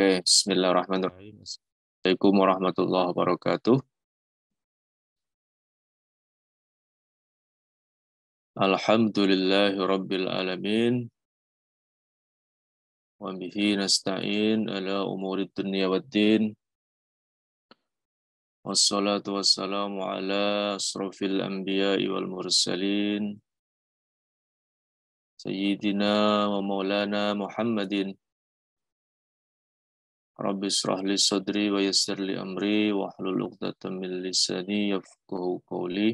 Oke, bismillahirrahmanirrahim. Assalamualaikum warahmatullahi wabarakatuh. Alhamdulillahi alamin. Wa bihi nasta'in ala umuri dunia wa din. Wassalatu wassalamu ala asrafil anbiya'i wal mursalin. Sayyidina wa maulana Muhammadin Rabbi israh li sadri wa yassir li amri wa hlul uqdatan min lisani yafqahu qawli.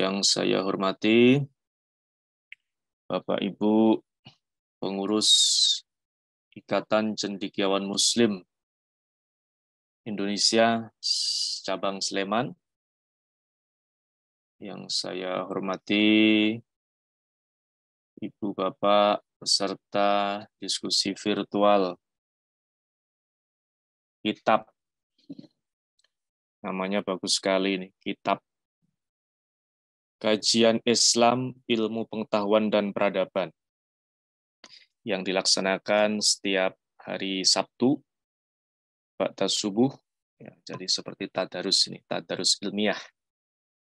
Yang saya hormati, Bapak Ibu pengurus Ikatan Cendikiawan Muslim Indonesia cabang Sleman yang saya hormati Ibu Bapak peserta diskusi virtual kitab namanya bagus sekali ini kitab kajian Islam ilmu pengetahuan dan peradaban yang dilaksanakan setiap hari Sabtu pada subuh ya, jadi seperti tadarus ini tadarus ilmiah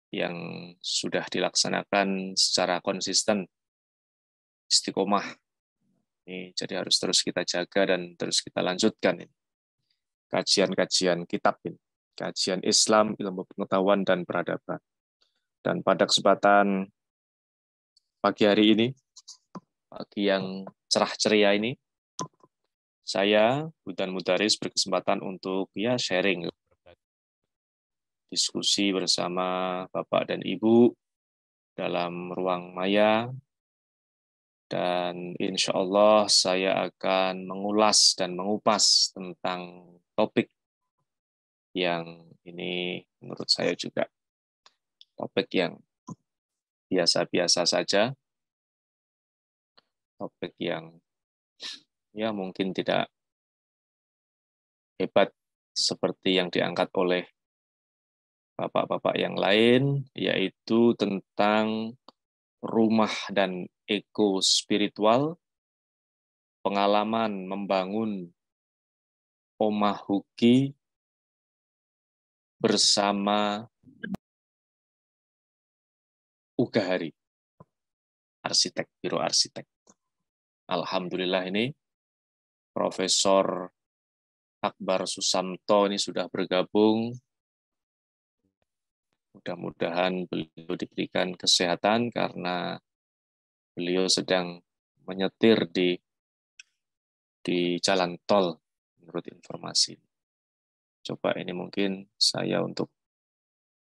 yang sudah dilaksanakan secara konsisten istiqomah. Ini jadi harus terus kita jaga dan terus kita lanjutkan ini. Kajian-kajian kitab ini, kajian Islam, ilmu pengetahuan dan peradaban. Dan pada kesempatan pagi hari ini, pagi yang cerah ceria ini, saya Budan Mudaris berkesempatan untuk ya sharing diskusi bersama Bapak dan Ibu dalam ruang maya dan insya Allah saya akan mengulas dan mengupas tentang topik yang ini menurut saya juga topik yang biasa-biasa saja, topik yang ya mungkin tidak hebat seperti yang diangkat oleh bapak-bapak yang lain, yaitu tentang rumah dan eko spiritual, pengalaman membangun omah Huki bersama Ugahari, arsitek, biro arsitek. Alhamdulillah ini Profesor Akbar Susanto ini sudah bergabung. Mudah-mudahan beliau diberikan kesehatan karena beliau sedang menyetir di di jalan tol menurut informasi. Coba ini mungkin saya untuk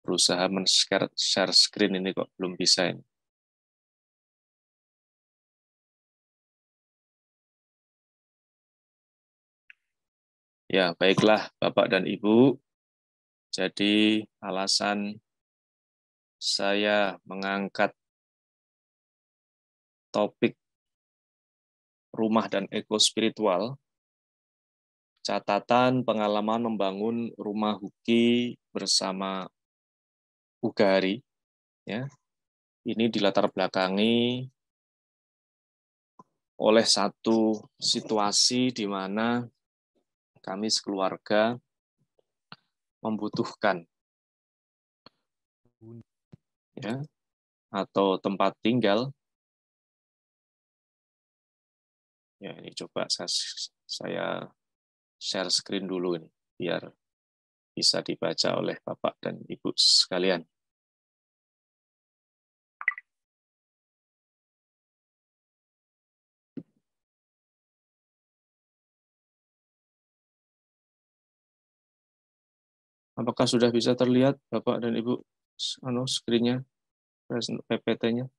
berusaha men-share screen ini kok belum bisa ini. Ya, baiklah Bapak dan Ibu. Jadi alasan saya mengangkat topik rumah dan eko spiritual, catatan pengalaman membangun rumah Huki bersama Ugari. Ya. Ini dilatar belakangi oleh satu situasi di mana kami sekeluarga membutuhkan ya atau tempat tinggal Ya, ini coba saya, share screen dulu ini biar bisa dibaca oleh Bapak dan Ibu sekalian. Apakah sudah bisa terlihat Bapak dan Ibu anu screen-nya, PPT-nya?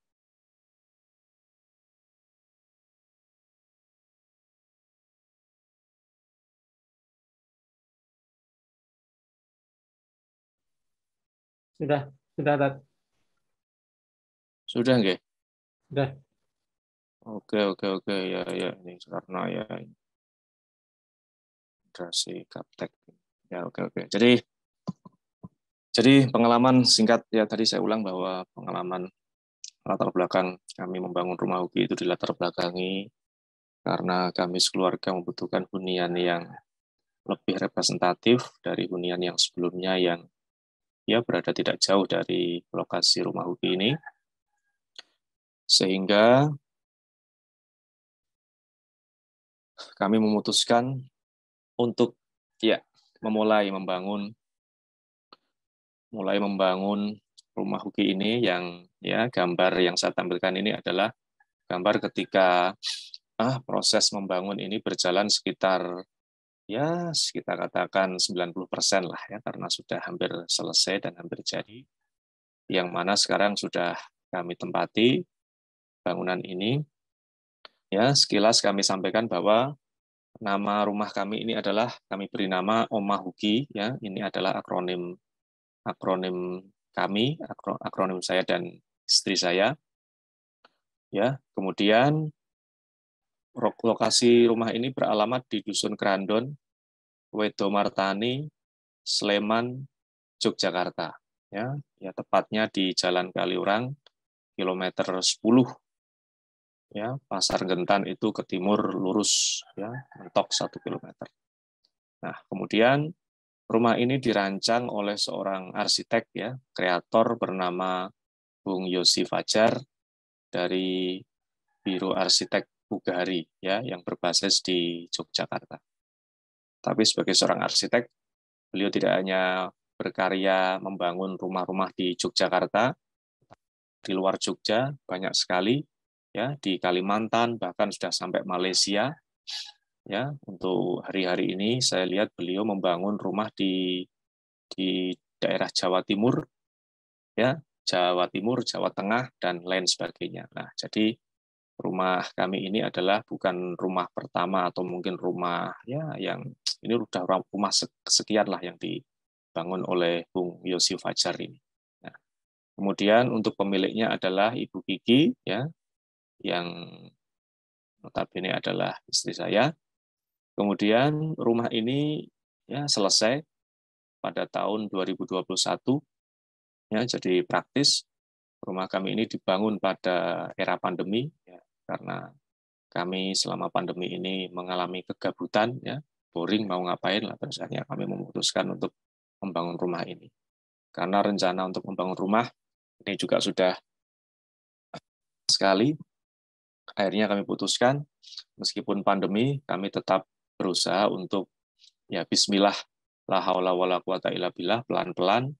Sudah, sudah, Tat. Sudah, nggih? Sudah. Oke, oke, oke. Ya, ya. Ini karena ya. Integrasi kaptek Ya, oke, oke. Jadi, jadi pengalaman singkat ya tadi saya ulang bahwa pengalaman latar belakang kami membangun rumah hoki itu dilatar belakangi karena kami sekeluarga membutuhkan hunian yang lebih representatif dari hunian yang sebelumnya yang ya berada tidak jauh dari lokasi rumah huki ini. Sehingga kami memutuskan untuk ya memulai membangun mulai membangun rumah huki ini yang ya gambar yang saya tampilkan ini adalah gambar ketika ah proses membangun ini berjalan sekitar ya kita katakan 90% lah ya karena sudah hampir selesai dan hampir jadi yang mana sekarang sudah kami tempati bangunan ini ya sekilas kami sampaikan bahwa nama rumah kami ini adalah kami beri nama Oma Huki ya ini adalah akronim akronim kami akronim saya dan istri saya ya kemudian Lokasi rumah ini beralamat di Dusun Kerandon, Wedo Sleman, Yogyakarta. Ya, ya tepatnya di Jalan Kaliurang, kilometer 10. Ya, Pasar Gentan itu ke timur lurus, ya, mentok satu kilometer. Nah, kemudian rumah ini dirancang oleh seorang arsitek ya, kreator bernama Bung Yosi Fajar dari Biro Arsitek Bugari ya yang berbasis di Yogyakarta. Tapi sebagai seorang arsitek, beliau tidak hanya berkarya membangun rumah-rumah di Yogyakarta, di luar Jogja banyak sekali ya di Kalimantan bahkan sudah sampai Malaysia ya untuk hari-hari ini saya lihat beliau membangun rumah di di daerah Jawa Timur ya Jawa Timur Jawa Tengah dan lain sebagainya nah jadi rumah kami ini adalah bukan rumah pertama atau mungkin rumah ya yang ini sudah rumah sekian lah yang dibangun oleh Bung Yosif Fajar ini. Nah, kemudian untuk pemiliknya adalah Ibu Kiki ya yang notabene adalah istri saya. Kemudian rumah ini ya selesai pada tahun 2021 ya jadi praktis rumah kami ini dibangun pada era pandemi ya, karena kami selama pandemi ini mengalami kegabutan, ya, boring mau ngapain lah, terus akhirnya kami memutuskan untuk membangun rumah ini. Karena rencana untuk membangun rumah ini juga sudah sekali, akhirnya kami putuskan meskipun pandemi kami tetap berusaha untuk ya Bismillah la haula wala quwata illa billah pelan-pelan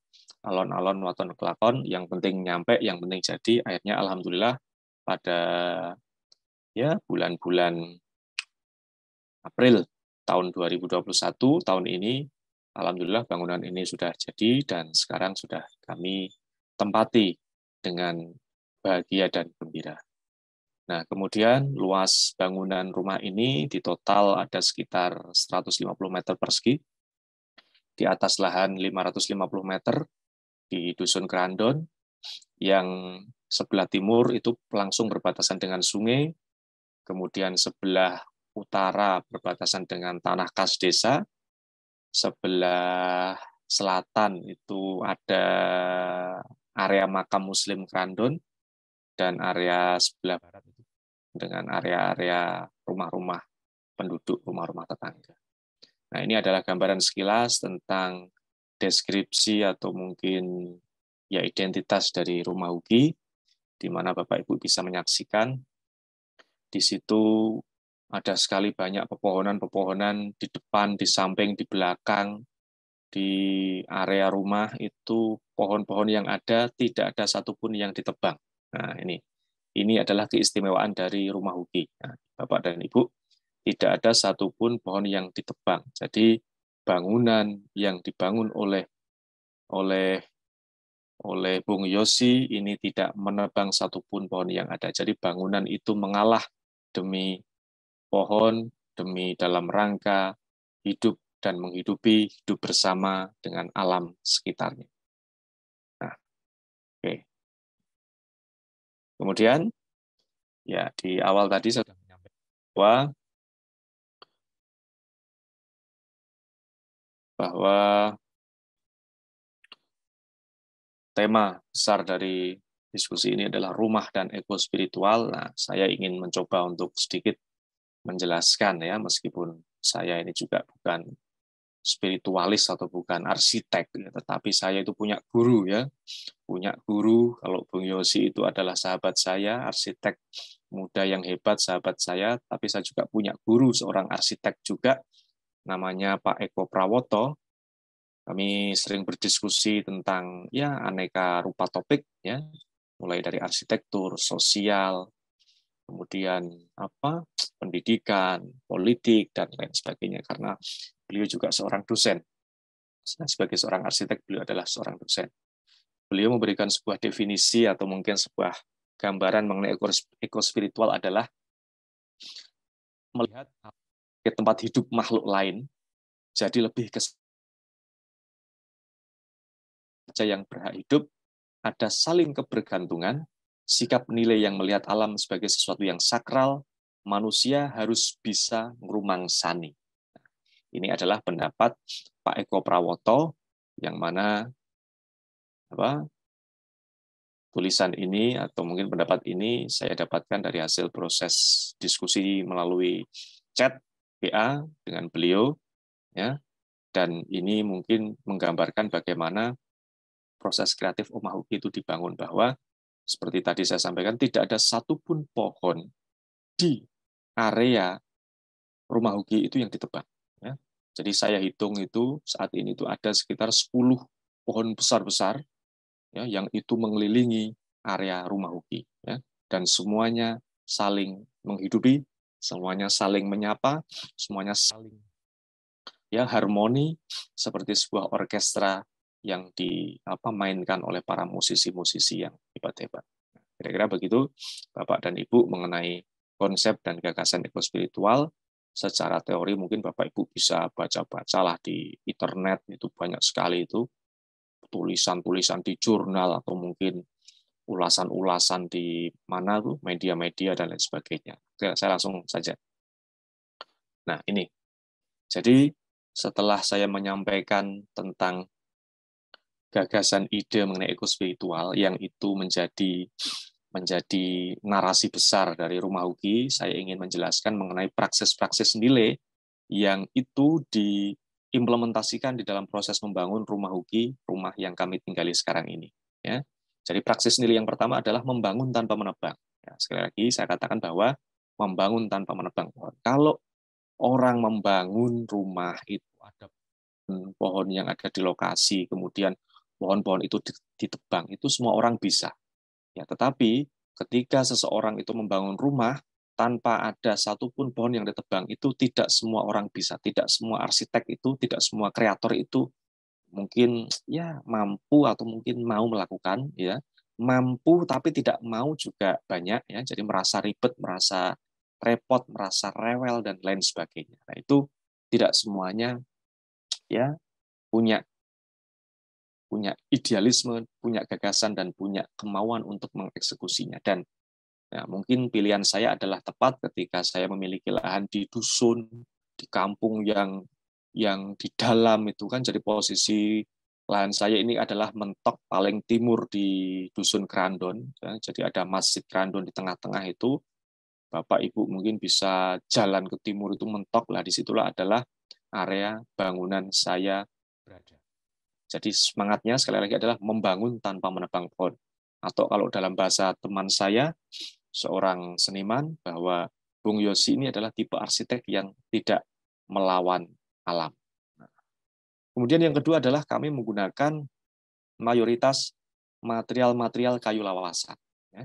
alon-alon waton kelakon yang penting nyampe yang penting jadi akhirnya alhamdulillah pada ya bulan-bulan April tahun 2021 tahun ini alhamdulillah bangunan ini sudah jadi dan sekarang sudah kami tempati dengan bahagia dan gembira. Nah, kemudian luas bangunan rumah ini di total ada sekitar 150 meter persegi. Di atas lahan 550 meter di Dusun Kerandon yang sebelah timur itu langsung berbatasan dengan sungai, kemudian sebelah utara berbatasan dengan tanah khas desa, sebelah selatan itu ada area makam Muslim Krandon, dan area sebelah barat itu dengan area-area rumah-rumah penduduk, rumah-rumah tetangga. Nah, ini adalah gambaran sekilas tentang deskripsi atau mungkin ya identitas dari rumah Ugi, di mana Bapak Ibu bisa menyaksikan di situ ada sekali banyak pepohonan-pepohonan di depan, di samping, di belakang, di area rumah itu pohon-pohon yang ada tidak ada satupun yang ditebang. Nah ini ini adalah keistimewaan dari rumah Huki. Nah, Bapak dan Ibu tidak ada satupun pohon yang ditebang. Jadi bangunan yang dibangun oleh oleh oleh Bung Yosi ini tidak menebang satupun pohon yang ada. Jadi bangunan itu mengalah demi pohon, demi dalam rangka hidup dan menghidupi hidup bersama dengan alam sekitarnya. Nah, oke. Okay. Kemudian, ya di awal tadi saya sudah menyampaikan bahwa bahwa tema besar dari diskusi ini adalah rumah dan ego spiritual. Nah, saya ingin mencoba untuk sedikit menjelaskan ya, meskipun saya ini juga bukan spiritualis atau bukan arsitek, ya, tetapi saya itu punya guru ya, punya guru. Kalau Bung Yosi itu adalah sahabat saya, arsitek muda yang hebat, sahabat saya. Tapi saya juga punya guru seorang arsitek juga, namanya Pak Eko Prawoto. Kami sering berdiskusi tentang ya aneka rupa topik ya, mulai dari arsitektur, sosial, kemudian apa pendidikan, politik dan lain sebagainya karena beliau juga seorang dosen. sebagai seorang arsitek beliau adalah seorang dosen. Beliau memberikan sebuah definisi atau mungkin sebuah gambaran mengenai ekospiritual adalah melihat ke tempat hidup makhluk lain jadi lebih ke saja yang berhak hidup ada saling kebergantungan, sikap nilai yang melihat alam sebagai sesuatu yang sakral, manusia harus bisa sani. Ini adalah pendapat Pak Eko Prawoto yang mana apa, tulisan ini atau mungkin pendapat ini saya dapatkan dari hasil proses diskusi melalui chat PA dengan beliau ya dan ini mungkin menggambarkan bagaimana proses kreatif rumah huki itu dibangun bahwa seperti tadi saya sampaikan tidak ada satupun pohon di area rumah huki itu yang ditebang. Ya. Jadi saya hitung itu saat ini itu ada sekitar 10 pohon besar-besar ya, yang itu mengelilingi area rumah huki Ya. Dan semuanya saling menghidupi, semuanya saling menyapa, semuanya saling ya harmoni seperti sebuah orkestra yang di apa mainkan oleh para musisi-musisi yang hebat-hebat. Kira-kira begitu Bapak dan Ibu mengenai konsep dan gagasan ekospiritual secara teori mungkin Bapak Ibu bisa baca-bacalah di internet itu banyak sekali itu tulisan-tulisan di jurnal atau mungkin ulasan-ulasan di mana tuh media-media dan lain sebagainya. saya langsung saja. Nah, ini. Jadi setelah saya menyampaikan tentang gagasan ide mengenai ekospiritual yang itu menjadi menjadi narasi besar dari Rumah Uki, saya ingin menjelaskan mengenai praksis-praksis nilai yang itu diimplementasikan di dalam proses membangun Rumah Uki, rumah yang kami tinggali sekarang ini. Ya. Jadi praksis nilai yang pertama adalah membangun tanpa menebang. Ya, sekali lagi saya katakan bahwa membangun tanpa menebang Kalau orang membangun rumah itu ada pohon yang ada di lokasi, kemudian pohon-pohon itu ditebang itu semua orang bisa. Ya, tetapi ketika seseorang itu membangun rumah tanpa ada satupun pohon yang ditebang itu tidak semua orang bisa, tidak semua arsitek itu, tidak semua kreator itu mungkin ya mampu atau mungkin mau melakukan ya mampu tapi tidak mau juga banyak ya jadi merasa ribet merasa repot merasa rewel dan lain sebagainya nah itu tidak semuanya ya punya punya idealisme, punya gagasan, dan punya kemauan untuk mengeksekusinya. Dan ya, mungkin pilihan saya adalah tepat ketika saya memiliki lahan di dusun, di kampung yang yang di dalam itu kan jadi posisi lahan saya ini adalah mentok paling timur di dusun Kerandon. Ya. Jadi ada masjid Kerandon di tengah-tengah itu. Bapak Ibu mungkin bisa jalan ke timur itu mentok lah disitulah adalah area bangunan saya berada. Jadi semangatnya sekali lagi adalah membangun tanpa menebang pohon. Atau kalau dalam bahasa teman saya, seorang seniman, bahwa Bung Yosi ini adalah tipe arsitek yang tidak melawan alam. Kemudian yang kedua adalah kami menggunakan mayoritas material-material kayu lawasan. Ya.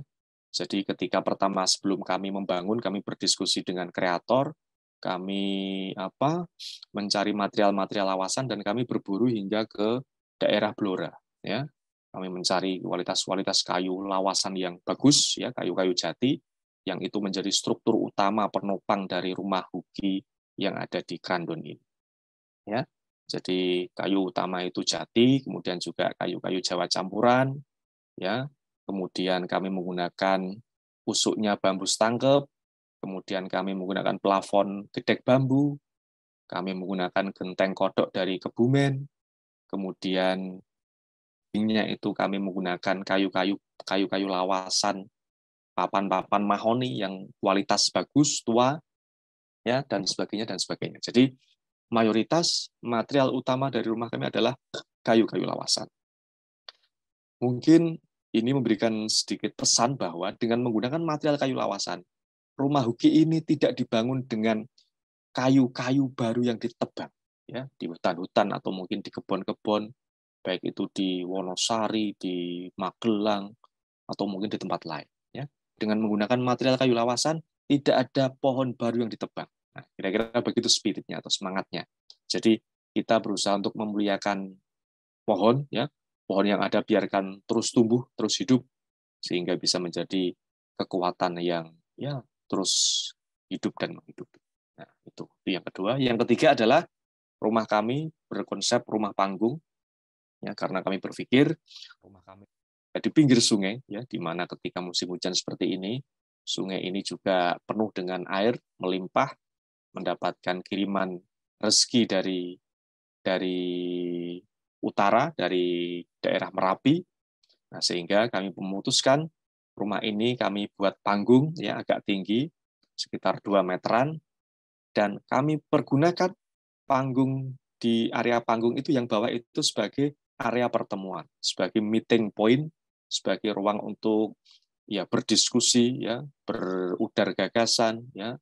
Jadi ketika pertama sebelum kami membangun, kami berdiskusi dengan kreator, kami apa mencari material-material lawasan dan kami berburu hingga ke daerah Blora ya kami mencari kualitas-kualitas kayu lawasan yang bagus ya kayu-kayu jati yang itu menjadi struktur utama penopang dari rumah huki yang ada di Krandon ini ya jadi kayu utama itu jati kemudian juga kayu-kayu Jawa campuran ya kemudian kami menggunakan usuknya bambu stangkep kemudian kami menggunakan plafon gedek bambu kami menggunakan genteng kodok dari Kebumen kemudian dindingnya itu kami menggunakan kayu-kayu kayu-kayu lawasan papan-papan mahoni yang kualitas bagus tua ya dan sebagainya dan sebagainya jadi mayoritas material utama dari rumah kami adalah kayu-kayu lawasan mungkin ini memberikan sedikit pesan bahwa dengan menggunakan material kayu lawasan rumah Huki ini tidak dibangun dengan kayu-kayu baru yang ditebang ya di hutan-hutan atau mungkin di kebun-kebun baik itu di Wonosari, di Magelang atau mungkin di tempat lain ya. Dengan menggunakan material kayu lawasan tidak ada pohon baru yang ditebang. Nah, kira-kira begitu spiritnya atau semangatnya. Jadi kita berusaha untuk memuliakan pohon ya. Pohon yang ada biarkan terus tumbuh, terus hidup sehingga bisa menjadi kekuatan yang ya terus hidup dan menghidupi. Nah, itu. itu yang kedua. Yang ketiga adalah rumah kami berkonsep rumah panggung ya karena kami berpikir rumah kami di pinggir sungai ya di mana ketika musim hujan seperti ini sungai ini juga penuh dengan air melimpah mendapatkan kiriman rezeki dari dari utara dari daerah Merapi nah sehingga kami memutuskan rumah ini kami buat panggung ya agak tinggi sekitar 2 meteran dan kami pergunakan panggung di area panggung itu yang bawah itu sebagai area pertemuan, sebagai meeting point, sebagai ruang untuk ya berdiskusi ya, berudar gagasan ya,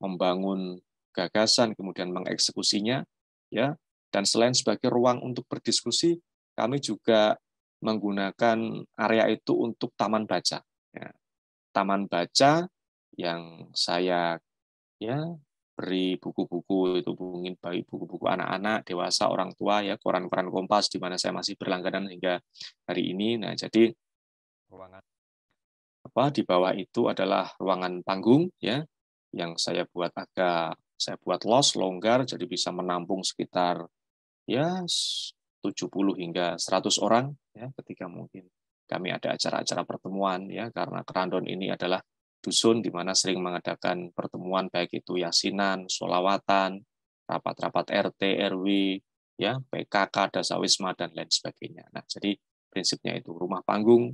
membangun gagasan kemudian mengeksekusinya ya dan selain sebagai ruang untuk berdiskusi, kami juga menggunakan area itu untuk taman baca. Ya. Taman baca yang saya ya beri buku-buku itu mungkin baik buku-buku anak-anak, dewasa, orang tua ya, koran-koran Kompas di mana saya masih berlangganan hingga hari ini. Nah, jadi ruangan apa di bawah itu adalah ruangan panggung ya yang saya buat agak saya buat los longgar jadi bisa menampung sekitar ya 70 hingga 100 orang ya ketika mungkin kami ada acara-acara pertemuan ya karena kerandon ini adalah dusun di mana sering mengadakan pertemuan baik itu yasinan, solawatan, rapat-rapat RT, RW, ya PKK, wisma dan lain sebagainya. Nah, jadi prinsipnya itu rumah panggung,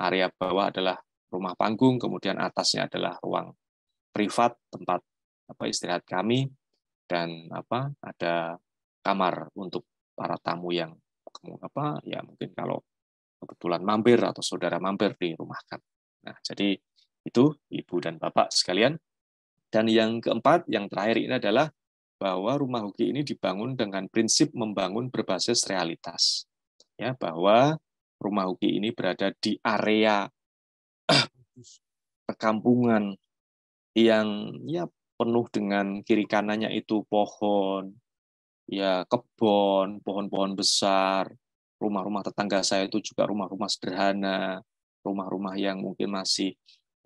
area bawah adalah rumah panggung, kemudian atasnya adalah ruang privat tempat apa istirahat kami dan apa ada kamar untuk para tamu yang apa ya mungkin kalau kebetulan mampir atau saudara mampir di rumah kami. Nah, jadi itu Ibu dan Bapak sekalian. Dan yang keempat, yang terakhir ini adalah bahwa rumah huki ini dibangun dengan prinsip membangun berbasis realitas. Ya, bahwa rumah huki ini berada di area perkampungan yang ya penuh dengan kiri kanannya itu pohon, ya kebun, pohon-pohon besar, rumah-rumah tetangga saya itu juga rumah-rumah sederhana, rumah-rumah yang mungkin masih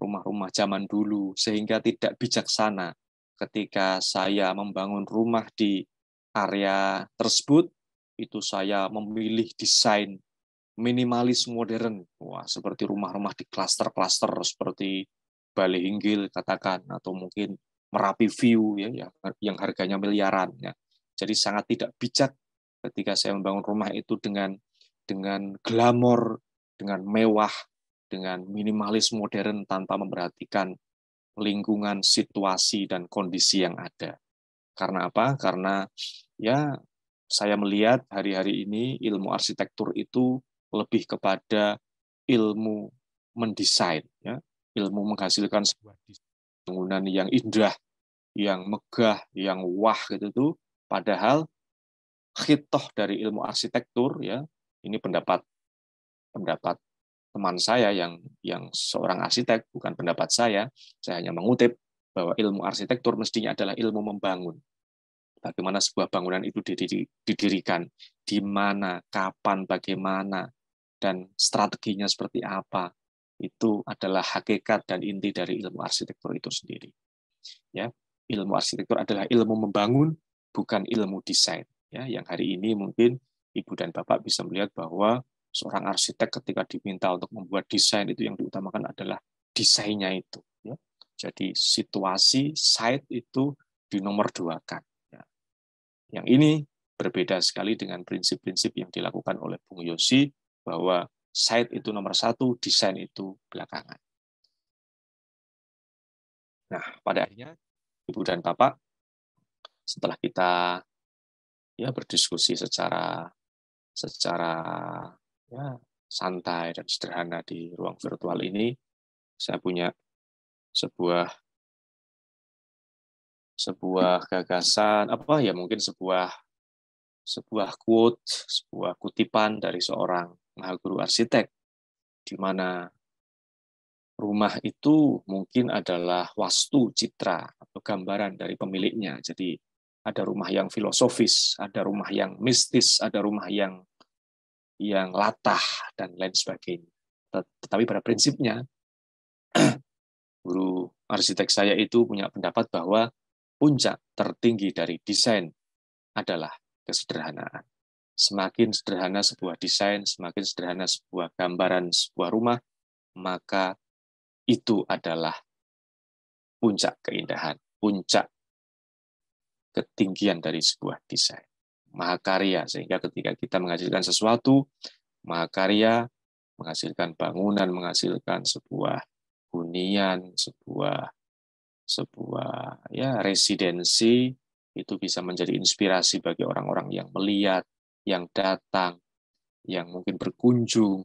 rumah-rumah zaman dulu, sehingga tidak bijaksana ketika saya membangun rumah di area tersebut, itu saya memilih desain minimalis modern. Wah, seperti rumah-rumah di klaster-klaster seperti Bali Hinggil katakan atau mungkin Merapi View ya yang harganya miliaran ya. Jadi sangat tidak bijak ketika saya membangun rumah itu dengan dengan glamor, dengan mewah, dengan minimalis modern tanpa memperhatikan lingkungan, situasi, dan kondisi yang ada. Karena apa? Karena ya saya melihat hari-hari ini ilmu arsitektur itu lebih kepada ilmu mendesain, ya. ilmu menghasilkan sebuah bangunan yang indah, yang megah, yang wah gitu tuh. Padahal hitoh dari ilmu arsitektur ya, ini pendapat pendapat teman saya yang yang seorang arsitek, bukan pendapat saya. Saya hanya mengutip bahwa ilmu arsitektur mestinya adalah ilmu membangun. Bagaimana sebuah bangunan itu didirikan, di mana, kapan, bagaimana, dan strateginya seperti apa. Itu adalah hakikat dan inti dari ilmu arsitektur itu sendiri. Ya, ilmu arsitektur adalah ilmu membangun, bukan ilmu desain. Ya, yang hari ini mungkin Ibu dan Bapak bisa melihat bahwa seorang arsitek ketika diminta untuk membuat desain itu yang diutamakan adalah desainnya itu. Ya. Jadi situasi site itu di dinomorduakan. Ya. Yang ini berbeda sekali dengan prinsip-prinsip yang dilakukan oleh Bung Yosi bahwa site itu nomor satu, desain itu belakangan. Nah, pada akhirnya Ibu dan Bapak, setelah kita ya berdiskusi secara secara ya, santai dan sederhana di ruang virtual ini, saya punya sebuah sebuah gagasan apa ya mungkin sebuah sebuah quote, sebuah kutipan dari seorang guru arsitek di mana rumah itu mungkin adalah wastu citra atau gambaran dari pemiliknya. Jadi ada rumah yang filosofis, ada rumah yang mistis, ada rumah yang yang latah dan lain sebagainya. Tetapi pada prinsipnya guru arsitek saya itu punya pendapat bahwa puncak tertinggi dari desain adalah kesederhanaan. Semakin sederhana sebuah desain, semakin sederhana sebuah gambaran sebuah rumah, maka itu adalah puncak keindahan, puncak ketinggian dari sebuah desain mahakarya sehingga ketika kita menghasilkan sesuatu mahakarya menghasilkan bangunan menghasilkan sebuah hunian sebuah sebuah ya residensi itu bisa menjadi inspirasi bagi orang-orang yang melihat yang datang yang mungkin berkunjung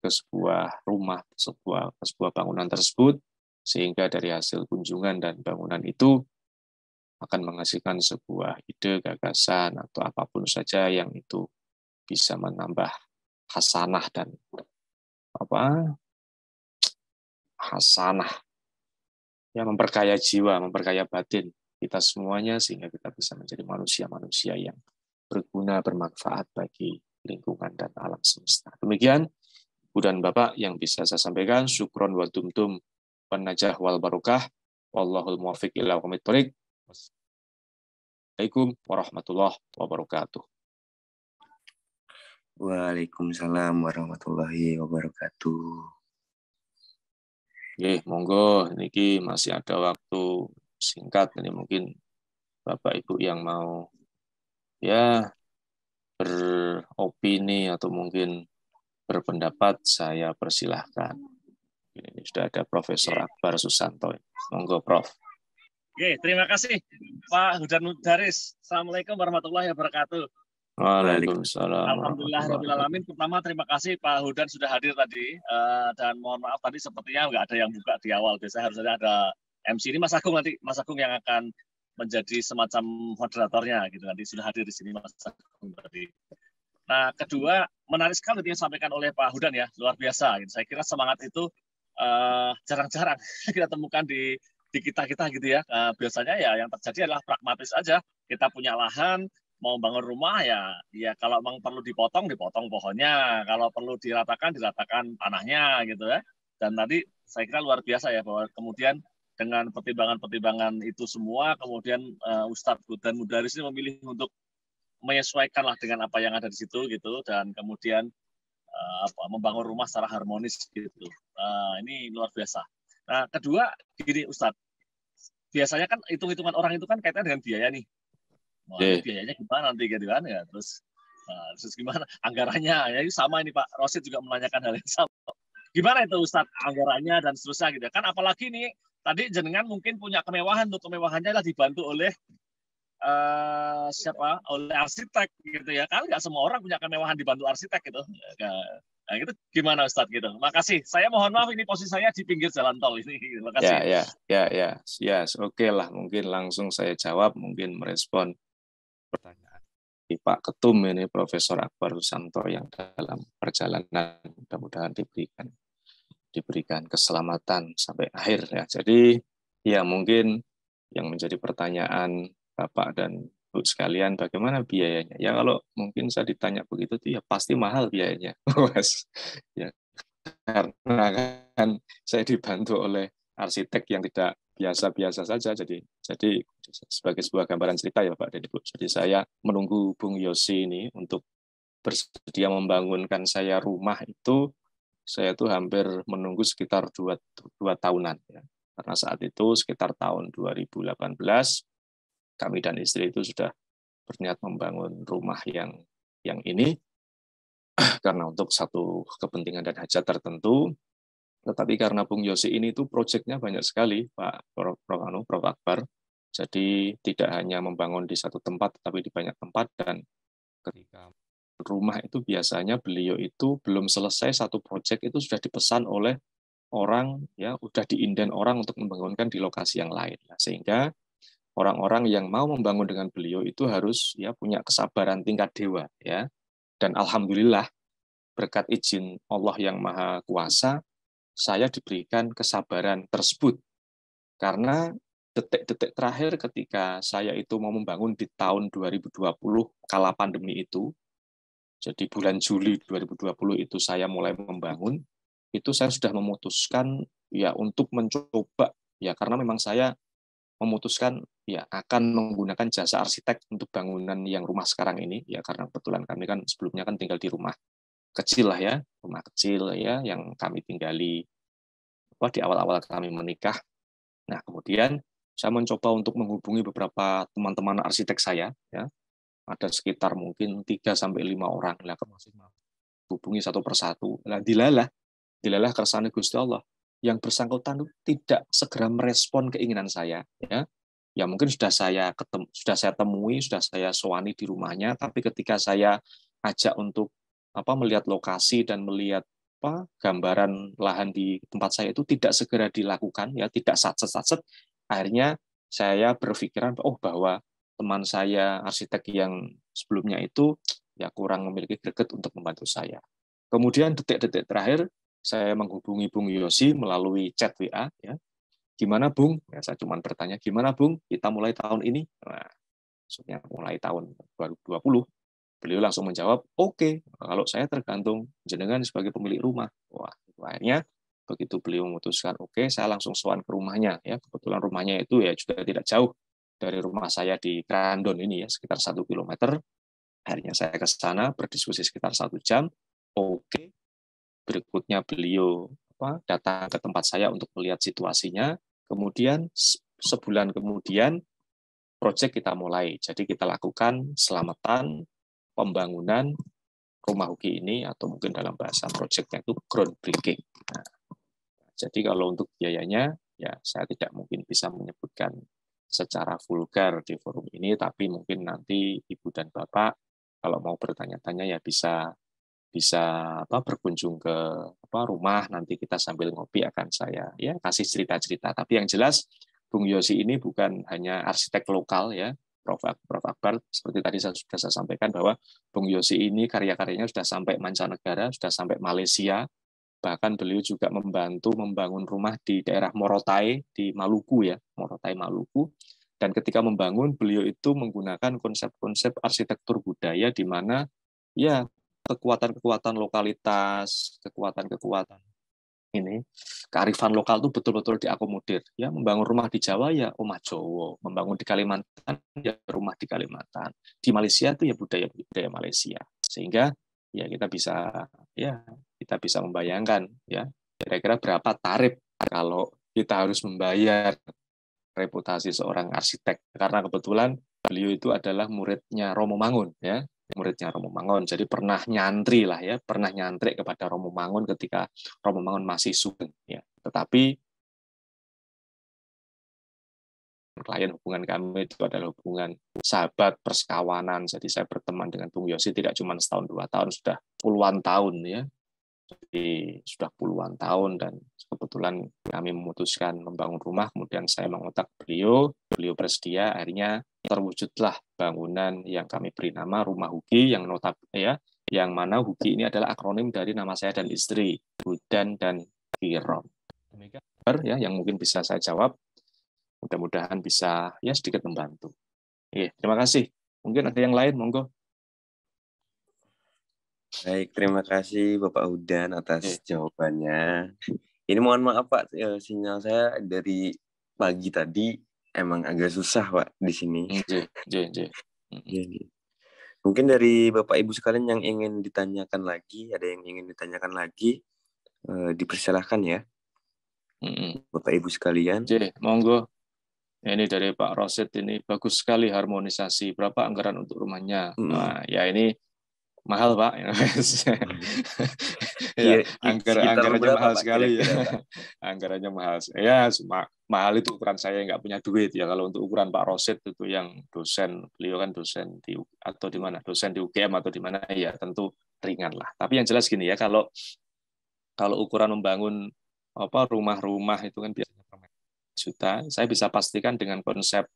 ke sebuah rumah sebuah sebuah bangunan tersebut sehingga dari hasil kunjungan dan bangunan itu akan menghasilkan sebuah ide, gagasan, atau apapun saja yang itu bisa menambah hasanah dan apa hasanah yang memperkaya jiwa, memperkaya batin kita semuanya sehingga kita bisa menjadi manusia-manusia yang berguna, bermanfaat bagi lingkungan dan alam semesta. Demikian Ibu dan Bapak yang bisa saya sampaikan. Syukron wa tumtum penajah wal barukah. Wallahul muwafiq ila Assalamualaikum warahmatullahi wabarakatuh. Waalaikumsalam warahmatullahi wabarakatuh. Oke, monggo niki masih ada waktu singkat ini mungkin Bapak Ibu yang mau ya beropini atau mungkin berpendapat saya persilahkan. Ini sudah ada Profesor iya. Akbar Susanto. Monggo Prof. Oke, terima kasih Pak Hudan Mudaris. Assalamualaikum warahmatullahi wabarakatuh. Waalaikumsalam. Alhamdulillah, Alhamdulillah. Alamin. Pertama, terima kasih Pak Hudan sudah hadir tadi. Eh, dan mohon maaf tadi sepertinya nggak ada yang buka di awal. Biasanya harus ada MC ini Mas Agung nanti. Mas Agung yang akan menjadi semacam moderatornya gitu nanti sudah hadir di sini Mas Agung tadi. Nah, kedua menarik sekali yang disampaikan oleh Pak Hudan ya, luar biasa. Gitu. Saya kira semangat itu eh, jarang-jarang uh, jarang -jarang kita temukan di di kita kita gitu ya uh, biasanya ya yang terjadi adalah pragmatis aja kita punya lahan mau bangun rumah ya ya kalau memang perlu dipotong dipotong pohonnya kalau perlu diratakan diratakan tanahnya gitu ya dan tadi saya kira luar biasa ya bahwa kemudian dengan pertimbangan-pertimbangan itu semua kemudian uh, Ustadz dan Mudaris ini memilih untuk menyesuaikanlah dengan apa yang ada di situ gitu dan kemudian uh, membangun rumah secara harmonis gitu uh, ini luar biasa Nah, kedua gini Ustadz, biasanya kan hitung-hitungan orang itu kan kaitannya dengan biaya nih. Wah, yeah. biayanya gimana nanti gitu kan ya. Terus nah, terus gimana anggarannya? Ya sama ini Pak Rosid juga menanyakan hal yang sama. Gimana itu Ustadz anggarannya dan seterusnya gitu ya? kan apalagi nih tadi jenengan mungkin punya kemewahan untuk kemewahannya lah dibantu oleh uh, siapa oleh arsitek gitu ya kan nggak semua orang punya kemewahan dibantu arsitek gitu Nah, itu gimana Ustaz gitu? Makasih. Saya mohon maaf ini posisi saya di pinggir jalan tol ini. Makasih. Ya, ya, ya, ya. Yes, ya, oke okay lah. Mungkin langsung saya jawab, mungkin merespon pertanyaan Pak Ketum ini Profesor Akbar Santo yang dalam perjalanan mudah-mudahan diberikan diberikan keselamatan sampai akhir ya. Jadi ya mungkin yang menjadi pertanyaan Bapak dan Bu sekalian bagaimana biayanya? Ya kalau mungkin saya ditanya begitu tuh ya pasti mahal biayanya, Mas. ya karena kan saya dibantu oleh arsitek yang tidak biasa-biasa saja. Jadi jadi sebagai sebuah gambaran cerita ya Pak dan Ibu. Jadi saya menunggu Bung Yosi ini untuk bersedia membangunkan saya rumah itu saya tuh hampir menunggu sekitar dua, dua tahunan ya. Karena saat itu sekitar tahun 2018 kami dan istri itu sudah berniat membangun rumah yang yang ini karena untuk satu kepentingan dan hajat tertentu. Tetapi karena Bung Yosi ini itu proyeknya banyak sekali, Pak Prof. Prof. Anu, Prof. Akbar. Jadi tidak hanya membangun di satu tempat, tapi di banyak tempat. Dan ketika rumah itu biasanya beliau itu belum selesai satu proyek itu sudah dipesan oleh orang ya udah diinden orang untuk membangunkan di lokasi yang lain nah, sehingga orang-orang yang mau membangun dengan beliau itu harus ya punya kesabaran tingkat dewa ya. Dan alhamdulillah berkat izin Allah yang Maha Kuasa saya diberikan kesabaran tersebut. Karena detik-detik terakhir ketika saya itu mau membangun di tahun 2020 kala pandemi itu. Jadi bulan Juli 2020 itu saya mulai membangun, itu saya sudah memutuskan ya untuk mencoba ya karena memang saya memutuskan ya akan menggunakan jasa arsitek untuk bangunan yang rumah sekarang ini ya karena kebetulan kami kan sebelumnya kan tinggal di rumah kecil lah ya rumah kecil ya yang kami tinggali apa di awal-awal kami menikah nah kemudian saya mencoba untuk menghubungi beberapa teman-teman arsitek saya ya ada sekitar mungkin 3 sampai lima orang lah kan hubungi satu persatu lah dilalah dilalah kersane Gusti Allah yang bersangkutan tidak segera merespon keinginan saya ya ya mungkin sudah saya ketemu, sudah saya temui, sudah saya soani di rumahnya, tapi ketika saya ajak untuk apa melihat lokasi dan melihat apa gambaran lahan di tempat saya itu tidak segera dilakukan ya tidak satset-satset akhirnya saya berpikiran oh bahwa teman saya arsitek yang sebelumnya itu ya kurang memiliki greget untuk membantu saya kemudian detik-detik terakhir saya menghubungi Bung Yosi melalui chat WA ya gimana Bung? Ya, saya cuma bertanya, gimana Bung? Kita mulai tahun ini? Nah, maksudnya mulai tahun 2020, beliau langsung menjawab, oke, okay, kalau saya tergantung jenengan sebagai pemilik rumah. Wah, akhirnya begitu beliau memutuskan, oke, okay, saya langsung soan ke rumahnya. ya Kebetulan rumahnya itu ya juga tidak jauh dari rumah saya di Krandon ini, ya sekitar satu kilometer. Akhirnya saya ke sana, berdiskusi sekitar satu jam. Oke, okay. berikutnya beliau apa, datang ke tempat saya untuk melihat situasinya. Kemudian sebulan kemudian proyek kita mulai. Jadi kita lakukan selamatan pembangunan rumah huki ini atau mungkin dalam bahasa proyeknya itu groundbreaking. Nah, jadi kalau untuk biayanya ya saya tidak mungkin bisa menyebutkan secara vulgar di forum ini, tapi mungkin nanti ibu dan bapak kalau mau bertanya-tanya ya bisa bisa apa berkunjung ke apa rumah nanti kita sambil ngopi akan saya ya kasih cerita-cerita tapi yang jelas Bung Yosi ini bukan hanya arsitek lokal ya Prof. Prof. Akbar seperti tadi saya sudah saya sampaikan bahwa Bung Yosi ini karya-karyanya sudah sampai mancanegara, sudah sampai Malaysia, bahkan beliau juga membantu membangun rumah di daerah Morotai di Maluku ya, Morotai Maluku. Dan ketika membangun beliau itu menggunakan konsep-konsep arsitektur budaya di mana ya kekuatan-kekuatan lokalitas, kekuatan-kekuatan ini kearifan lokal itu betul-betul diakomodir ya membangun rumah di Jawa ya rumah Jawa membangun di Kalimantan ya rumah di Kalimantan di Malaysia itu ya budaya budaya Malaysia sehingga ya kita bisa ya kita bisa membayangkan ya kira-kira berapa tarif kalau kita harus membayar reputasi seorang arsitek karena kebetulan beliau itu adalah muridnya Romo Mangun ya muridnya Romo Mangun. Jadi pernah nyantri lah ya, pernah nyantri kepada Romo Mangun ketika Romo Mangun masih sugeng. Ya. Tetapi klien hubungan kami itu adalah hubungan sahabat perskawanan. Jadi saya berteman dengan Bung Yosi tidak cuma setahun dua tahun, sudah puluhan tahun ya jadi sudah puluhan tahun dan kebetulan kami memutuskan membangun rumah kemudian saya mengotak beliau beliau bersedia akhirnya terwujudlah bangunan yang kami beri nama rumah Hugi yang notab ya yang mana Hugi ini adalah akronim dari nama saya dan istri Hudan dan Kirom demikian ya yang mungkin bisa saya jawab mudah-mudahan bisa ya sedikit membantu Oke, iya, terima kasih mungkin ada yang lain monggo Baik, terima kasih Bapak Udan atas iya. jawabannya. Ini mohon maaf Pak, ya, sinyal saya dari pagi tadi emang agak susah Pak di sini. Hmm, iya, iya, hmm. Mungkin dari Bapak Ibu sekalian yang ingin ditanyakan lagi, ada yang ingin ditanyakan lagi, eh, dipersilahkan ya. Hmm. Bapak Ibu sekalian. Yeah, monggo. Ini dari Pak Roset ini bagus sekali harmonisasi berapa anggaran untuk rumahnya. hmm Nah, ya ini mahal pak iya. ya, ya anggar anggarannya mahal pak, sekali ya anggarannya mahal ya mahal itu ukuran saya nggak punya duit ya kalau untuk ukuran Pak Rosid itu yang dosen beliau kan dosen di atau di mana dosen di UGM atau di mana ya tentu ringan lah tapi yang jelas gini ya kalau kalau ukuran membangun apa rumah-rumah itu kan biasanya juta saya bisa pastikan dengan konsep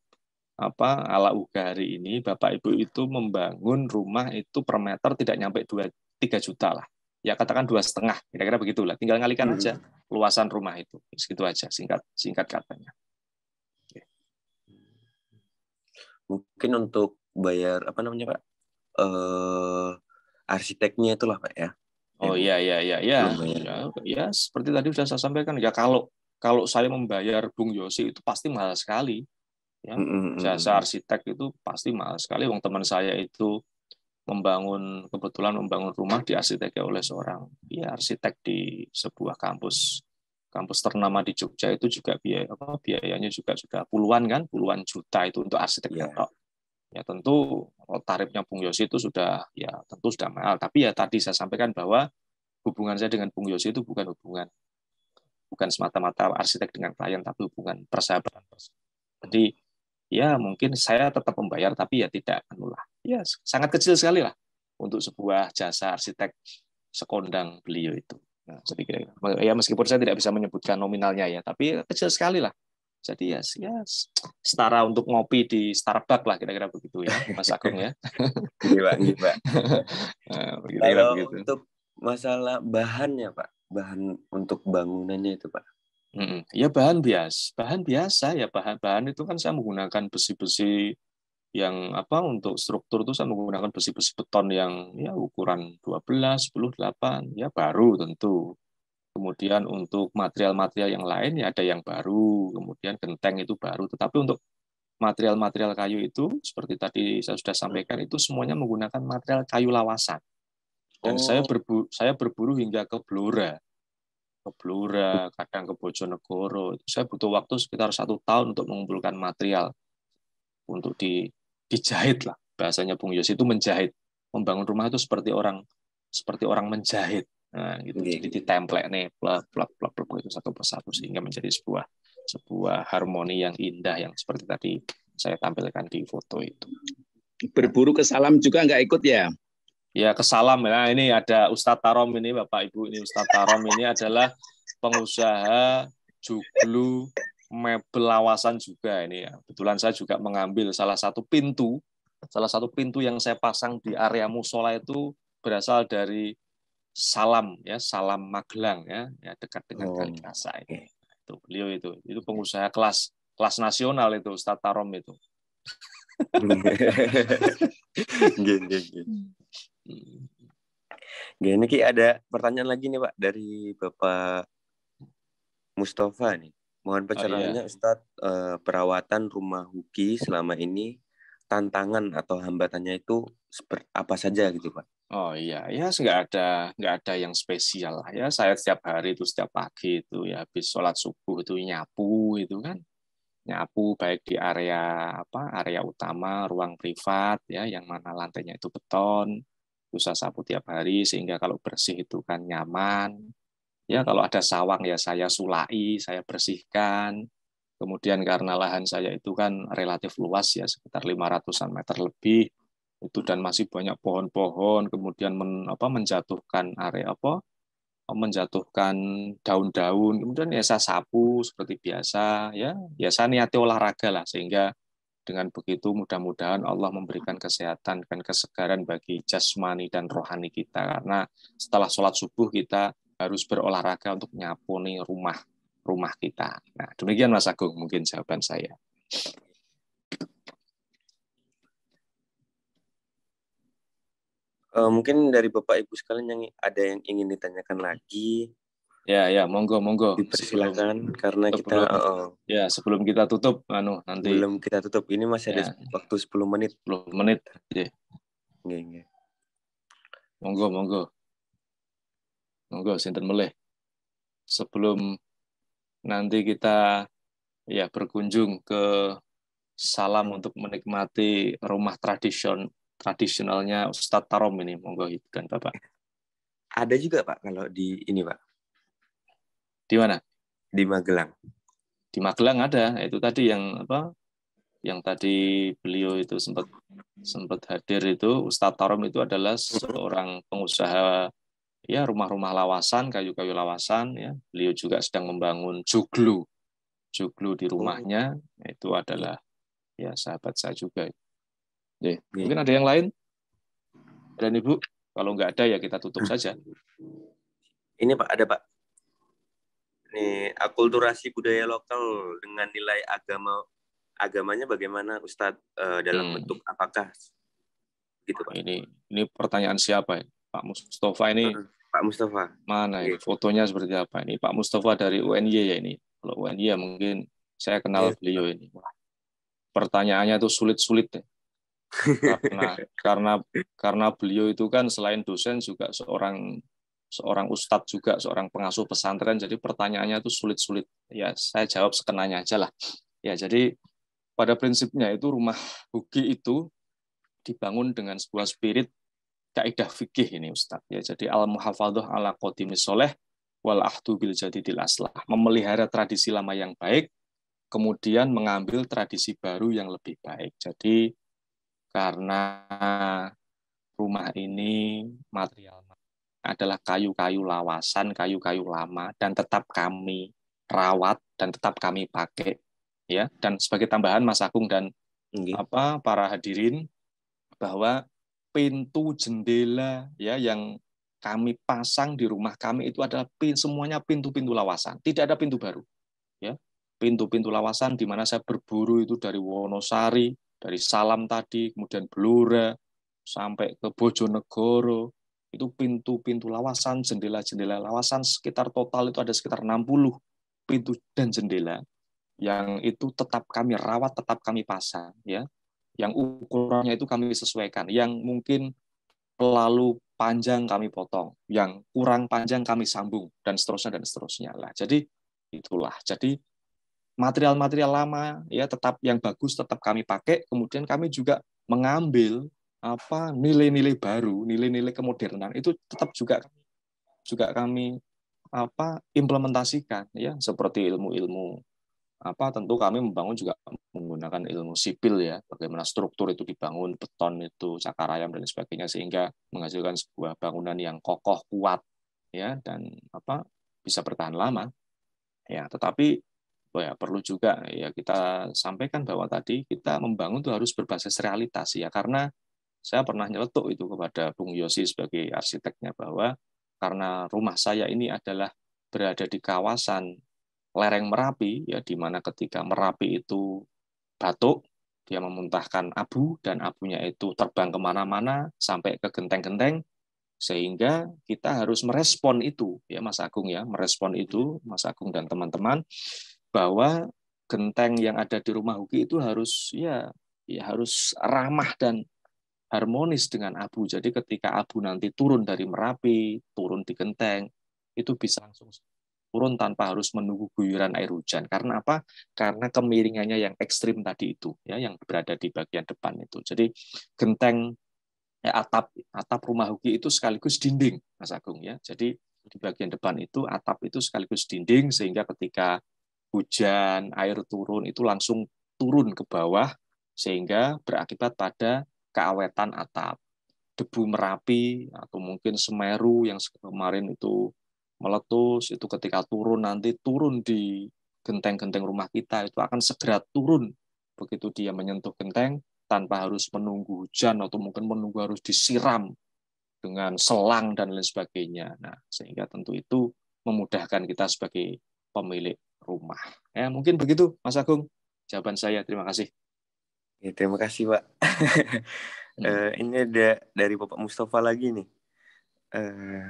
apa ala UGA hari ini Bapak Ibu itu membangun rumah itu per meter tidak nyampe dua tiga juta lah. Ya katakan dua setengah, kira-kira begitulah. Tinggal ngalikan hmm. aja luasan rumah itu. Segitu aja singkat singkat katanya. Mungkin untuk bayar apa namanya Pak? uh, arsiteknya itulah Pak ya. Oh iya iya iya ya. ya. Ya seperti tadi sudah saya sampaikan ya kalau kalau saya membayar Bung Yosi itu pasti mahal sekali Ya, jasa arsitek itu pasti mahal sekali. Wong teman saya itu membangun kebetulan membangun rumah arsitek oleh seorang ya arsitek di sebuah kampus kampus ternama di Jogja itu juga biaya apa biayanya juga sudah puluhan kan puluhan juta itu untuk arsitek yeah. Iya. ya tentu oh, tarifnya Bung Yosi itu sudah ya tentu sudah mahal tapi ya tadi saya sampaikan bahwa hubungan saya dengan Bung Yosi itu bukan hubungan bukan semata-mata arsitek dengan klien tapi hubungan persahabatan jadi ya mungkin saya tetap membayar tapi ya tidak anulah ya sangat kecil sekali lah untuk sebuah jasa arsitek sekondang beliau itu nah, jadi kira-kira ya meskipun saya tidak bisa menyebutkan nominalnya ya tapi kecil sekali lah jadi ya, ya setara untuk ngopi di Starbucks lah kira-kira begitu ya Mas Agung ya iya gitu, Pak nah, ya, Kalau untuk masalah bahannya Pak bahan untuk bangunannya itu Pak Mm -mm. Ya bahan bias, bahan biasa ya bahan bahan itu kan saya menggunakan besi-besi yang apa untuk struktur itu saya menggunakan besi-besi beton yang ya ukuran 12, 10, 8 ya baru tentu. Kemudian untuk material-material yang lain ya ada yang baru, kemudian genteng itu baru. Tetapi untuk material-material kayu itu seperti tadi saya sudah sampaikan itu semuanya menggunakan material kayu lawasan. Dan oh. saya berburu, saya berburu hingga ke Blora ke Blora, kadang ke Bojonegoro. Saya butuh waktu sekitar satu tahun untuk mengumpulkan material untuk di, dijahit lah. Bahasanya Bung Yos itu menjahit. Membangun rumah itu seperti orang seperti orang menjahit. Nah, gitu. Jadi Jadi template nih, plak, plak, plak, plak, itu satu persatu sehingga menjadi sebuah sebuah harmoni yang indah yang seperti tadi saya tampilkan di foto itu. Berburu ke salam juga nggak ikut ya? ya kesalam ya ini ada Ustadz Tarom ini Bapak Ibu ini Ustadz Tarom ini adalah pengusaha juglu mebel lawasan juga ini ya kebetulan saya juga mengambil salah satu pintu salah satu pintu yang saya pasang di area musola itu berasal dari salam ya salam Magelang ya, ya dekat dengan oh. Kalikasa ini nah, itu beliau itu itu pengusaha kelas kelas nasional itu Ustadz Tarom itu. Gini Ki ada pertanyaan lagi nih Pak dari Bapak Mustafa nih. Mohon pencerahannya oh, iya. Ustadz eh, perawatan rumah Huki selama ini tantangan atau hambatannya itu seperti apa saja gitu Pak? Oh iya, ya nggak ada nggak ada yang spesial lah ya. Saya setiap hari itu setiap pagi itu ya habis sholat subuh itu nyapu itu kan nyapu baik di area apa area utama ruang privat ya yang mana lantainya itu beton usah sapu tiap hari sehingga kalau bersih itu kan nyaman. Ya kalau ada sawang ya saya sulai, saya bersihkan. Kemudian karena lahan saya itu kan relatif luas ya sekitar 500-an meter lebih itu dan masih banyak pohon-pohon kemudian men, apa menjatuhkan area apa menjatuhkan daun-daun kemudian ya saya sapu seperti biasa ya biasa ya niati olahraga lah sehingga dengan begitu mudah-mudahan Allah memberikan kesehatan dan kesegaran bagi jasmani dan rohani kita. Karena setelah sholat subuh kita harus berolahraga untuk nyapuni rumah rumah kita. Nah, demikian Mas Agung mungkin jawaban saya. Eh, mungkin dari Bapak Ibu sekalian yang ada yang ingin ditanyakan lagi Ya, ya, monggo, monggo. Dipersilakan sebelum, karena kita sebelum, oh, Ya, sebelum kita tutup anu nanti. Belum kita tutup. Ini masih ya. ada waktu 10 menit. 10 menit. Ya. yeah. nggih. Monggo, monggo. Monggo sinten meleh. Sebelum nanti kita ya berkunjung ke salam untuk menikmati rumah tradision tradisionalnya Ustadz Tarom ini monggo dan Bapak. Ada juga Pak kalau di ini Pak di mana? Di Magelang. Di Magelang ada. Itu tadi yang apa? Yang tadi beliau itu sempat sempat hadir itu Ustadz Tarom itu adalah hmm. seorang pengusaha ya rumah-rumah lawasan, kayu-kayu lawasan ya. Beliau juga sedang membangun joglo. Joglo di oh. rumahnya itu adalah ya sahabat saya juga. Ya. Mungkin ada yang lain? Dan Ibu, kalau nggak ada ya kita tutup saja. Ini Pak, ada Pak. Nih, akulturasi budaya lokal dengan nilai agama agamanya bagaimana Ustadz uh, dalam hmm. bentuk apakah gitu Pak? Ini ini pertanyaan siapa ya? Pak Mustafa ini Pak Mustafa. Mana ya? Fotonya seperti apa ini? Pak Mustafa dari UNY ya ini. Kalau UNY ya mungkin saya kenal ya. beliau ini. pertanyaannya itu sulit-sulit deh. Karena karena karena beliau itu kan selain dosen juga seorang seorang ustadz juga, seorang pengasuh pesantren. Jadi pertanyaannya itu sulit-sulit. Ya, saya jawab sekenanya aja lah. Ya, jadi pada prinsipnya itu rumah bugi itu dibangun dengan sebuah spirit kaidah fikih ini Ustadz. Ya, jadi al muhafadah ala qodimis soleh wal ahdu bil jadidil aslah. Memelihara tradisi lama yang baik, kemudian mengambil tradisi baru yang lebih baik. Jadi karena rumah ini material adalah kayu-kayu lawasan, kayu-kayu lama dan tetap kami rawat dan tetap kami pakai ya. Dan sebagai tambahan Mas Agung dan okay. apa para hadirin bahwa pintu jendela ya yang kami pasang di rumah kami itu adalah pin, semuanya pintu-pintu lawasan, tidak ada pintu baru. Ya, pintu-pintu lawasan di mana saya berburu itu dari Wonosari, dari Salam tadi, kemudian Blora, sampai ke Bojonegoro, itu pintu-pintu lawasan, jendela-jendela lawasan sekitar total itu ada sekitar 60 pintu dan jendela yang itu tetap kami rawat, tetap kami pasang ya. Yang ukurannya itu kami sesuaikan, yang mungkin terlalu panjang kami potong, yang kurang panjang kami sambung dan seterusnya dan seterusnya lah. Jadi itulah. Jadi material-material lama ya tetap yang bagus tetap kami pakai, kemudian kami juga mengambil apa nilai-nilai baru, nilai-nilai kemodernan itu tetap juga juga kami apa implementasikan ya seperti ilmu-ilmu apa tentu kami membangun juga menggunakan ilmu sipil ya bagaimana struktur itu dibangun beton itu cakar ayam dan sebagainya sehingga menghasilkan sebuah bangunan yang kokoh kuat ya dan apa bisa bertahan lama ya tetapi oh ya perlu juga ya kita sampaikan bahwa tadi kita membangun itu harus berbasis realitas ya karena saya pernah nyeletuk itu kepada Bung Yosi sebagai arsiteknya bahwa karena rumah saya ini adalah berada di kawasan lereng Merapi ya di mana ketika Merapi itu batuk dia memuntahkan abu dan abunya itu terbang kemana-mana sampai ke genteng-genteng sehingga kita harus merespon itu ya Mas Agung ya merespon itu Mas Agung dan teman-teman bahwa genteng yang ada di rumah huki itu harus ya ya harus ramah dan harmonis dengan abu. Jadi ketika abu nanti turun dari Merapi, turun di Genteng, itu bisa langsung turun tanpa harus menunggu guyuran air hujan. Karena apa? Karena kemiringannya yang ekstrim tadi itu, ya, yang berada di bagian depan itu. Jadi Genteng ya, atap atap rumah huki itu sekaligus dinding, Mas Agung ya. Jadi di bagian depan itu atap itu sekaligus dinding sehingga ketika hujan air turun itu langsung turun ke bawah sehingga berakibat pada keawetan atap, debu merapi atau mungkin Semeru yang kemarin itu meletus itu ketika turun nanti turun di genteng-genteng rumah kita itu akan segera turun begitu dia menyentuh genteng tanpa harus menunggu hujan atau mungkin menunggu harus disiram dengan selang dan lain sebagainya. Nah, sehingga tentu itu memudahkan kita sebagai pemilik rumah. Ya, mungkin begitu Mas Agung jawaban saya. Terima kasih. Ya, terima kasih Pak. uh, ini ada dari Bapak Mustafa lagi nih. Uh,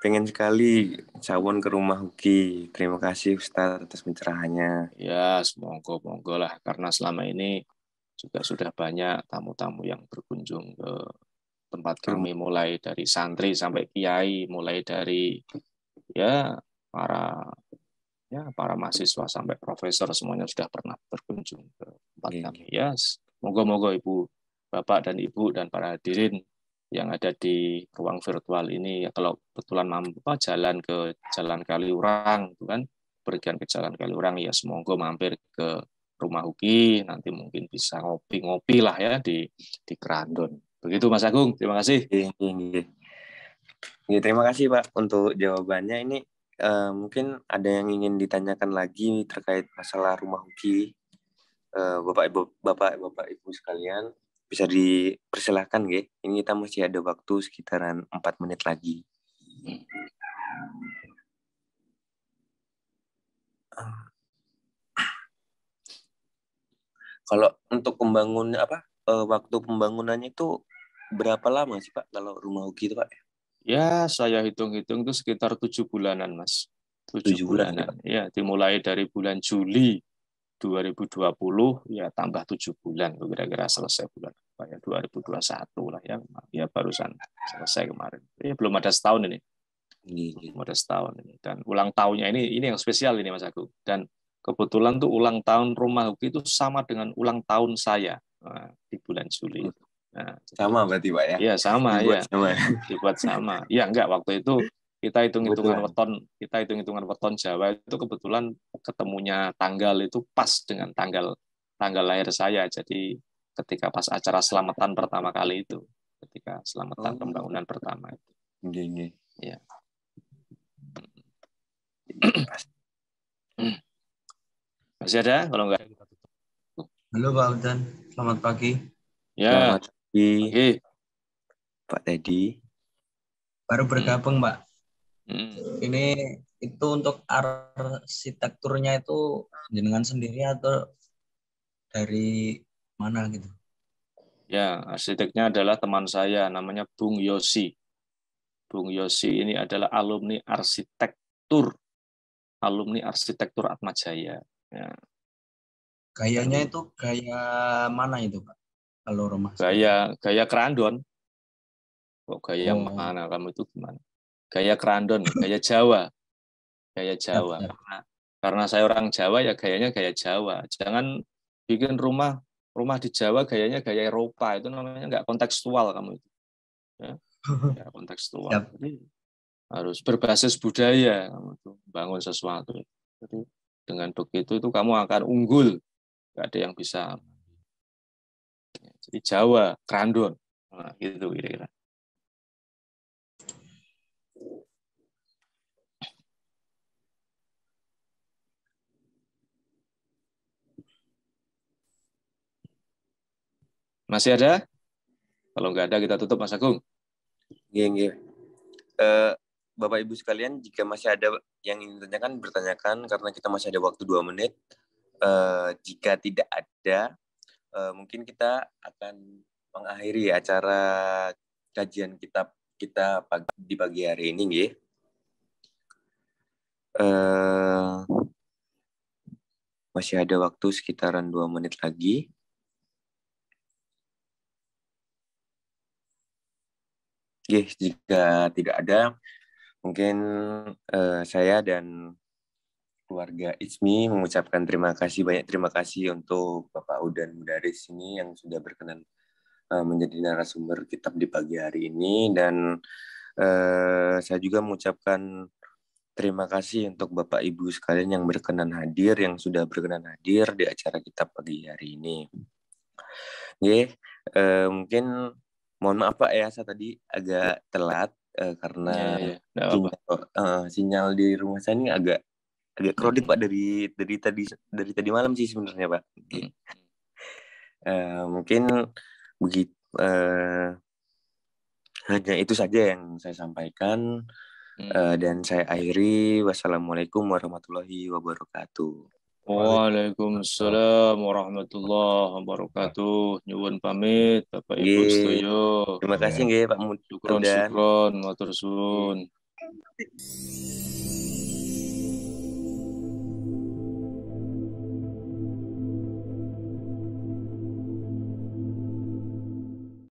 pengen sekali cawon ke rumah Huki. Terima kasih Ustaz atas pencerahannya. Ya, semoga monggo lah karena selama ini juga sudah banyak tamu-tamu yang berkunjung ke tempat kami mulai dari santri sampai kiai, mulai dari ya para ya para mahasiswa sampai profesor semuanya sudah pernah berkunjung ke tempat hmm. kami. Ya, moga-moga Ibu, Bapak dan Ibu dan para hadirin yang ada di ruang virtual ini ya, kalau kebetulan mampu jalan ke Jalan Kaliurang itu kan pergian ke Jalan Kaliurang ya semoga mampir ke rumah Huki nanti mungkin bisa ngopi-ngopi lah ya di di Kerandon. Begitu Mas Agung, terima kasih. Ya, terima kasih Pak untuk jawabannya ini Eh, mungkin ada yang ingin ditanyakan lagi terkait masalah rumah hoki, Uh, eh, Bapak Ibu Bapak Bapak Ibu sekalian bisa dipersilahkan ya Ini kita masih ada waktu sekitaran empat menit lagi. kalau untuk pembangun apa eh, waktu pembangunannya itu berapa lama sih Pak kalau rumah hoki itu Pak? Ya, saya hitung-hitung itu sekitar tujuh bulanan, Mas. Tujuh bulanan. bulanan. Ya, iya, dimulai dari bulan Juli 2020, ya tambah tujuh bulan, kira-kira selesai bulan apa ya, 2021 lah ya, ya barusan selesai kemarin. Ya, belum ada setahun ini. Iya, iya. Belum ada setahun ini. Dan ulang tahunnya ini, ini yang spesial ini Mas Agung. Dan kebetulan tuh ulang tahun rumah Huki itu sama dengan ulang tahun saya eh, di bulan Juli itu. Nah. sama berarti Pak ya? Iya, sama iya. ya. Sama. Dibuat sama. Iya, enggak waktu itu kita hitung-hitungan weton, kita hitung-hitungan weton Jawa itu kebetulan ketemunya tanggal itu pas dengan tanggal tanggal lahir saya. Jadi ketika pas acara selamatan pertama kali itu, ketika selamatan oh. pembangunan pertama itu. Gini. ya Masih ada kalau enggak? Halo Pak Udan, selamat pagi. Ya. Selamat pagi. Pak Teddy. Baru hmm. bergabung, Pak. Hmm. Ini itu untuk arsitekturnya itu jenengan sendiri atau dari mana gitu? Ya, arsiteknya adalah teman saya namanya Bung Yosi. Bung Yosi ini adalah alumni arsitektur. Alumni arsitektur Atmajaya. Ya. Gayanya itu gaya mana itu, Pak? kalau rumah gaya gaya kerandon kok gaya oh. mana kamu itu gimana gaya kerandon gaya Jawa gaya Jawa karena, karena saya orang Jawa ya gayanya gaya Jawa jangan bikin rumah rumah di Jawa gayanya gaya Eropa itu namanya nggak kontekstual kamu itu ya, ya kontekstual Siap. harus berbasis budaya kamu itu bangun sesuatu jadi dengan begitu itu kamu akan unggul nggak ada yang bisa di Jawa Krandon nah, gitu kira-kira Masih ada? Kalau nggak ada kita tutup Mas Agung. Iya, iya. Uh, Bapak Ibu sekalian, jika masih ada yang ingin ditanyakan, bertanyakan karena kita masih ada waktu dua menit. Uh, jika tidak ada, Eh, mungkin kita akan mengakhiri acara kajian kitab kita di pagi hari ini, nggih. Uh, masih ada waktu sekitaran dua menit lagi. Oke, jika tidak ada, mungkin uh, saya dan keluarga Ismi mengucapkan terima kasih banyak terima kasih untuk Bapak Udan Mudaris ini yang sudah berkenan eh, menjadi narasumber kitab di pagi hari ini dan eh, saya juga mengucapkan terima kasih untuk Bapak Ibu sekalian yang berkenan hadir yang sudah berkenan hadir di acara kitab pagi hari ini. Oke, eh, mungkin mohon maaf Pak ya saya tadi agak telat eh, karena ya, ya. Sinyal, eh, sinyal di rumah saya ini agak agak crowded pak dari dari tadi dari tadi malam sih sebenarnya pak mungkin uh, mungkin begitu uh, eh, hanya itu saja yang saya sampaikan hmm. uh, dan saya akhiri wassalamualaikum warahmatullahi wabarakatuh Waalaikumsalam warahmatullahi wabarakatuh. Nyuwun pamit Bapak Ibu setuju. Terima kasih nggih Pak Mud. Syukron matur suwun.